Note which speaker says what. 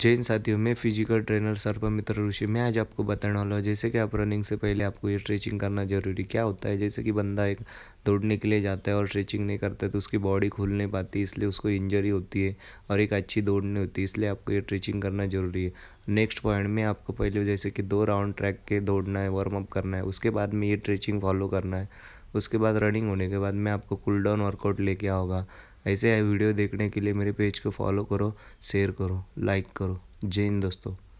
Speaker 1: जैन साथियों में physical trainer सर्पमित्र ऋषि मैं आज आपको बताने वाला हूँ जैसे कि आप रनिंग से पहले आपको ये स्ट्रेचिंग करना जरूरी क्या होता है जैसे कि बंदा एक दौड़ने के लिए जाता है और स्ट्रेचिंग नहीं करता है तो उसकी बॉडी खुल नहीं पाती इसलिए उसको इंजरी होती है और एक अच्छी दौड़नी होती है इसलिए आपको ये स्ट्रेचिंग करना जरूरी है नेक्स्ट पॉइंट में आपको पहले जैसे कि दो राउंड ट्रैक के दौड़ना है वार्म अप करना है उसके बाद में ये स्ट्रेचिंग फॉलो करना है उसके बाद रनिंग होने के बाद में आपको कूल डाउन वर्कआउट लेके आओगा ऐसे वीडियो देखने के लिए मेरे पेज को फॉलो करो शेयर करो लाइक करो जय हिंद दोस्तों